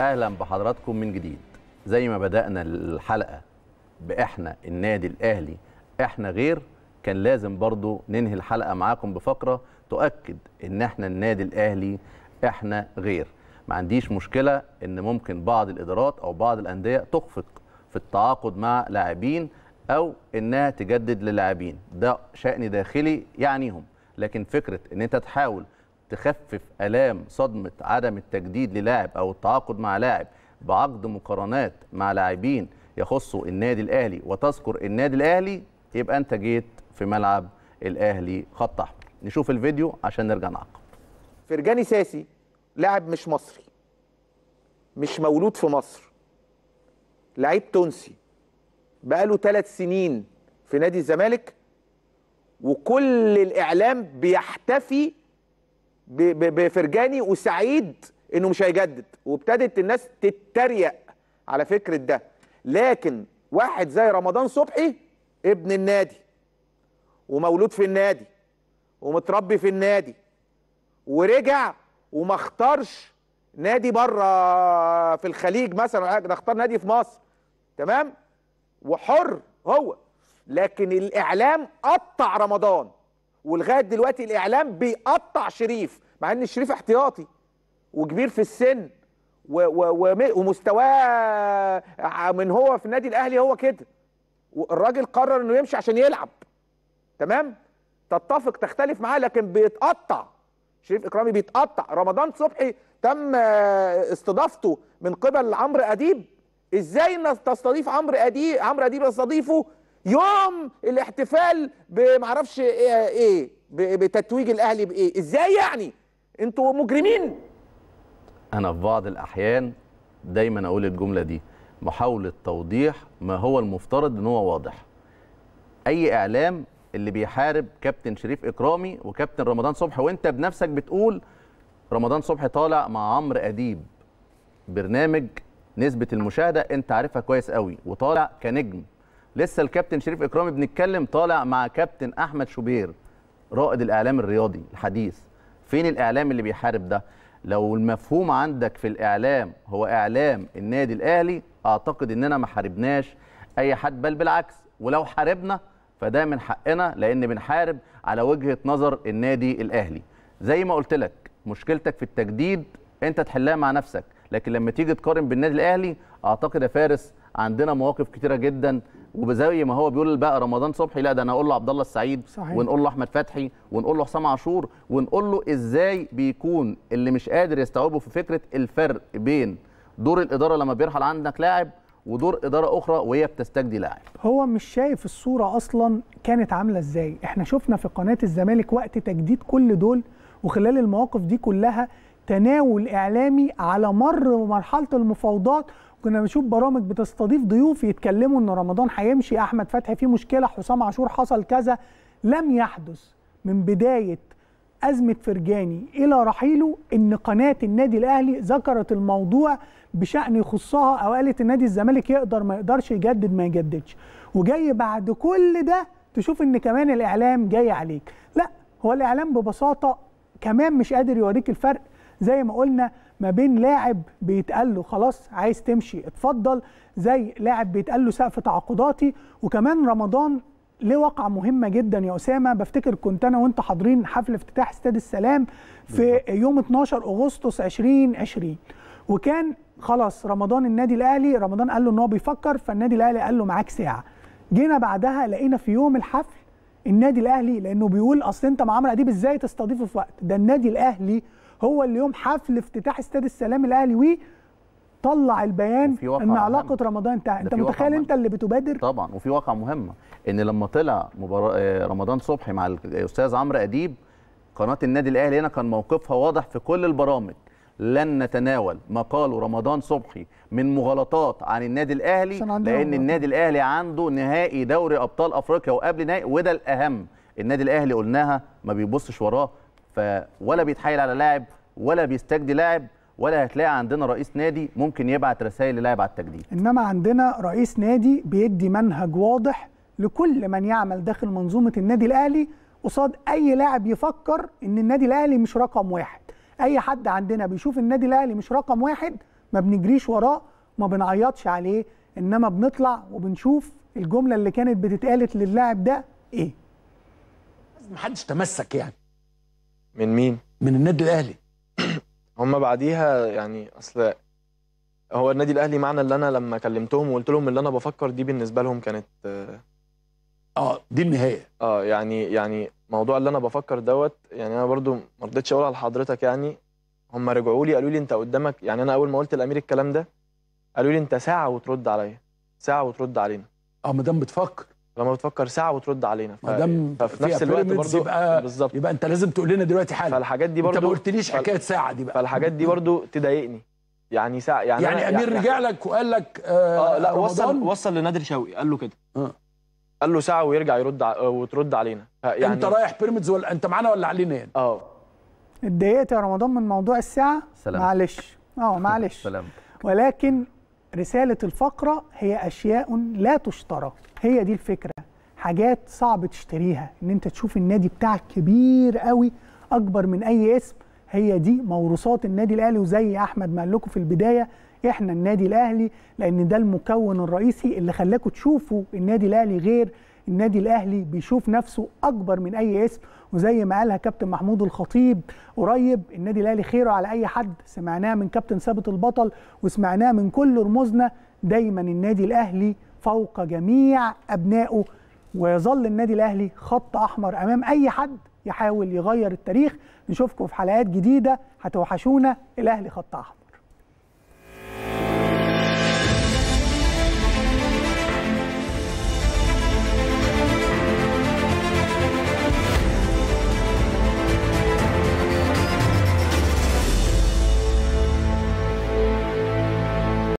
اهلا بحضراتكم من جديد زي ما بدانا الحلقه باحنا النادي الاهلي احنا غير كان لازم برضو ننهي الحلقه معاكم بفقره تؤكد ان احنا النادي الاهلي احنا غير ما عنديش مشكله ان ممكن بعض الادارات او بعض الانديه تخفق في التعاقد مع لاعبين او انها تجدد للاعبين ده شان داخلي يعنيهم لكن فكره ان انت تحاول تخفف الام صدمه عدم التجديد للاعب او التعاقد مع لاعب بعقد مقارنات مع لاعبين يخصوا النادي الاهلي وتذكر النادي الاهلي يبقى انت جيت في ملعب الاهلي خط احمر نشوف الفيديو عشان نرجع نعقب فرجاني ساسي لاعب مش مصري مش مولود في مصر لعيب تونسي بقاله ثلاث سنين في نادي الزمالك وكل الاعلام بيحتفي بفرجاني وسعيد انه مش هيجدد وابتدت الناس تتريق على فكره ده لكن واحد زي رمضان صبحي ابن النادي ومولود في النادي ومتربي في النادي ورجع وما اختارش نادي بره في الخليج مثلا ده اختار نادي في مصر تمام وحر هو لكن الاعلام قطع رمضان ولغايه دلوقتي الاعلام بيقطع شريف مع ان شريف احتياطي وكبير في السن و و ومستواه من هو في النادي الاهلي هو كده والراجل قرر انه يمشي عشان يلعب تمام تتفق تختلف معاه لكن بيتقطع شريف اكرامي بيتقطع رمضان صبحي تم استضافته من قبل عمرو اديب ازاي تستضيف عمرو اديب عمرو اديب يستضيفه يوم الاحتفال بمعرفش ايه, إيه بتتويج الاهلي بايه ازاي يعني انتوا مجرمين انا في بعض الاحيان دايما اقول الجمله دي محاوله توضيح ما هو المفترض ان هو واضح اي اعلام اللي بيحارب كابتن شريف اكرامي وكابتن رمضان صبحي وانت بنفسك بتقول رمضان صبحي طالع مع عمرو اديب برنامج نسبه المشاهده انت عارفها كويس قوي وطالع كنجم لسه الكابتن شريف اكرامي بنتكلم طالع مع كابتن احمد شوبير رائد الاعلام الرياضي الحديث فين الاعلام اللي بيحارب ده لو المفهوم عندك في الاعلام هو اعلام النادي الاهلي اعتقد اننا ما حاربناش اي حد بل بالعكس ولو حاربنا فده من حقنا لان بنحارب على وجهه نظر النادي الاهلي زي ما قلت لك مشكلتك في التجديد انت تحلها مع نفسك لكن لما تيجي تقارن بالنادي الاهلي اعتقد يا فارس عندنا مواقف كتيره جدا وزي ما هو بيقول بقى رمضان صبحي لا ده انا هقول له عبد الله السعيد صحيح. ونقول له احمد فتحي ونقول له حسام عاشور ونقول له ازاي بيكون اللي مش قادر يستوعبه في فكره الفرق بين دور الاداره لما بيرحل عندك لاعب ودور اداره اخرى وهي بتستجدي لاعب هو مش شايف الصوره اصلا كانت عامله ازاي احنا شفنا في قناه الزمالك وقت تجديد كل دول وخلال المواقف دي كلها تناول اعلامي على مر مرحله المفاوضات كنا بنشوف برامج بتستضيف ضيوف يتكلموا ان رمضان هيمشي احمد فتحي فيه مشكله حسام عاشور حصل كذا لم يحدث من بدايه ازمه فرجاني الى رحيله ان قناه النادي الاهلي ذكرت الموضوع بشان يخصها او قالت النادي الزمالك يقدر ما يقدرش يجدد ما يجددش وجاي بعد كل ده تشوف ان كمان الاعلام جاي عليك لا هو الاعلام ببساطه كمان مش قادر يوريك الفرق زي ما قلنا ما بين لاعب بيتقال له خلاص عايز تمشي اتفضل زي لاعب بيتقال له سقف تعاقداتي وكمان رمضان ليه وقع مهمة جدا يا أسامة بفتكر كنت أنا وأنت حاضرين حفل افتتاح استاد السلام في يوم 12 أغسطس 2020 وكان خلاص رمضان النادي الأهلي رمضان قال له إن هو بيفكر فالنادي الأهلي قال له معاك ساعة جينا بعدها لقينا في يوم الحفل النادي الأهلي لأنه بيقول أصل أنت مع عمرو أديب إزاي تستضيفه في وقت ده النادي الأهلي هو اللي يوم حفل افتتاح استاد السلام الاهلي ويه طلع البيان ان علاقه مهمة. رمضان انتهت انت متخيل انت اللي بتبادر طبعا وفي واقعه مهمه ان لما طلع مبار... آه، رمضان صبحي مع الاستاذ عمرو اديب قناه النادي الاهلي هنا كان موقفها واضح في كل البرامج لن نتناول ما قاله رمضان صبحي من مغالطات عن النادي الاهلي لان النادي الاهلي عنده نهائي دوري ابطال افريقيا وقبل نهائي وده الاهم النادي الاهلي قلناها ما بيبصش وراه فولا بيتحايل على لاعب ولا بيستجدي لاعب ولا هتلاقي عندنا رئيس نادي ممكن يبعت رسائل للاعب على التجديد انما عندنا رئيس نادي بيدي منهج واضح لكل من يعمل داخل منظومه النادي الاهلي قصاد اي لاعب يفكر ان النادي الاهلي مش رقم واحد اي حد عندنا بيشوف النادي الاهلي مش رقم واحد ما بنجريش وراه ما بنعيطش عليه انما بنطلع وبنشوف الجمله اللي كانت بتتقالت للاعب ده ايه محدش تمسك يعني من مين؟ من النادي الاهلي هم بعديها يعني اصل هو النادي الاهلي معنى اللي انا لما كلمتهم وقلت لهم اللي انا بفكر دي بالنسبه لهم كانت اه دي النهايه اه يعني يعني موضوع اللي انا بفكر دوت يعني انا برضو ما رضيتش اقولها لحضرتك يعني هم رجعوا لي قالوا لي انت قدامك يعني انا اول ما قلت الامير الكلام ده قالوا لي انت ساعه وترد عليا ساعه وترد علينا اه ما دام بتفكر لما بتفكر ساعه وترد علينا ف... دام ففي نفس الوقت برضه يبقى يبقى انت لازم تقول لنا دلوقتي حالا فالحاجات دي برضه انت ما قلتليش حكايه ساعه دي بقى فالحاجات دي برضه تضايقني يعني ساعه يعني يعني امير يعني رجع لك وقال لك آه, آه لا رمضان. وصل وصل لنادر شوقي قال له كده آه. قال له ساعه ويرجع يرد ع... آه، وترد علينا يعني انت رايح بيراميدز ولا انت معانا ولا علينا يعني اه اتضايقت يا رمضان من موضوع الساعه سلام معلش اه معلش سلام ولكن رسالة الفقرة هي أشياء لا تشترى هي دي الفكرة حاجات صعب تشتريها إن أنت تشوف النادي بتاعك كبير قوي أكبر من أي اسم هي دي موروثات النادي الأهلي وزي أحمد ما قال لكم في البداية إحنا النادي الأهلي لأن ده المكون الرئيسي اللي خلاكم تشوفوا النادي الأهلي غير النادي الاهلي بيشوف نفسه اكبر من اي اسم وزي ما قالها كابتن محمود الخطيب قريب النادي الاهلي خيره على اي حد سمعناه من كابتن ثابت البطل وسمعناه من كل رموزنا دايما النادي الاهلي فوق جميع ابنائه ويظل النادي الاهلي خط احمر امام اي حد يحاول يغير التاريخ نشوفكم في حلقات جديده هتوحشونا الاهلي خط احمر